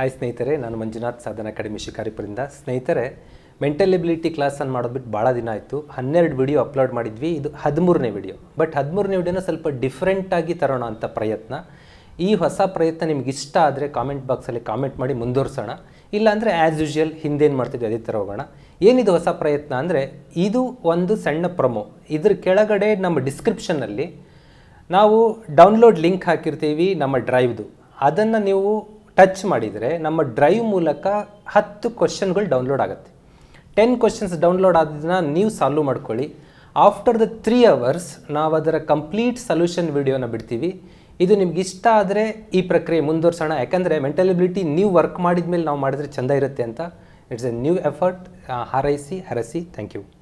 hi ಸ್ನೇಹಿತರೆ ನಾನು ಮಂಜುನಾಥ್ ಸಾಧನ ಅಕಾಡೆಮಿ ಶಿಕಾರಿಪುರಿಂದ ಸ್ನೇಹಿತರೆ ಮೆಂಟಲ್ ಎಬಿಲಿಟಿ ಕ್ಲಾಸನ್ನು ಮಾಡೋದ್ಬಿಟ್ಟು ಭಾಳ ದಿನ ಆಯಿತು ಹನ್ನೆರಡು ವಿಡಿಯೋ ಅಪ್ಲೋಡ್ ಮಾಡಿದ್ವಿ ಇದು ಹದಿಮೂರನೇ ವಿಡಿಯೋ ಬಟ್ ಹದಿಮೂರನೇ ವಿಡಿಯೋನ ಸ್ವಲ್ಪ ಡಿಫ್ರೆಂಟಾಗಿ ತರೋಣ ಅಂತ ಪ್ರಯತ್ನ ಈ ಹೊಸ ಪ್ರಯತ್ನ ನಿಮ್ಗೆ ಇಷ್ಟ ಆದರೆ ಕಾಮೆಂಟ್ ಬಾಕ್ಸಲ್ಲಿ ಕಾಮೆಂಟ್ ಮಾಡಿ ಮುಂದುವರ್ಸೋಣ ಇಲ್ಲಾಂದರೆ ಆ್ಯಸ್ ಯೂಶುವಲ್ ಹಿಂದೇನು ಮಾಡ್ತಿದ್ವಿ ಅದೇ ಥರ ಹೋಗೋಣ ಏನಿದು ಹೊಸ ಪ್ರಯತ್ನ ಅಂದರೆ ಇದು ಒಂದು ಸಣ್ಣ ಪ್ರೊಮೋ ಇದ್ರ ಕೆಳಗಡೆ ನಮ್ಮ ಡಿಸ್ಕ್ರಿಪ್ಷನಲ್ಲಿ ನಾವು ಡೌನ್ಲೋಡ್ ಲಿಂಕ್ ಹಾಕಿರ್ತೀವಿ ನಮ್ಮ ಡ್ರೈವ್ದು ಅದನ್ನು ನೀವು ಟಚ್ ಮಾಡಿದರೆ ನಮ್ಮ ಡ್ರೈವ್ ಮೂಲಕ ಹತ್ತು ಕ್ವಶನ್ಗಳು ಡೌನ್ಲೋಡ್ ಆಗುತ್ತೆ ಟೆನ್ ಕ್ವಶನ್ಸ್ ಡೌನ್ಲೋಡ್ ಆದದನ್ನ ನೀವು ಸಾಲ್ವ್ ಮಾಡ್ಕೊಳ್ಳಿ ಆಫ್ಟರ್ ದ ತ್ರೀ ಅವರ್ಸ್ ನಾವು ಅದರ ಕಂಪ್ಲೀಟ್ ಸೊಲ್ಯೂಷನ್ ವಿಡಿಯೋನ ಬಿಡ್ತೀವಿ ಇದು ನಿಮ್ಗೆ ಇಷ್ಟ ಆದರೆ ಈ ಪ್ರಕ್ರಿಯೆ ಮುಂದುವರ್ಸೋಣ ಯಾಕಂದರೆ ಮೆಂಟಲಿಬಿಲಿಟಿ ನೀವು ವರ್ಕ್ ಮಾಡಿದ ಮೇಲೆ ನಾವು ಮಾಡಿದ್ರೆ ಚೆಂದ ಇರುತ್ತೆ ಅಂತ ಇಟ್ಸ್ ಎ ನ್ಯೂ ಎಫರ್ಟ್ ಹಾರೈಸಿ ಹರಸಿ ಥ್ಯಾಂಕ್ ಯು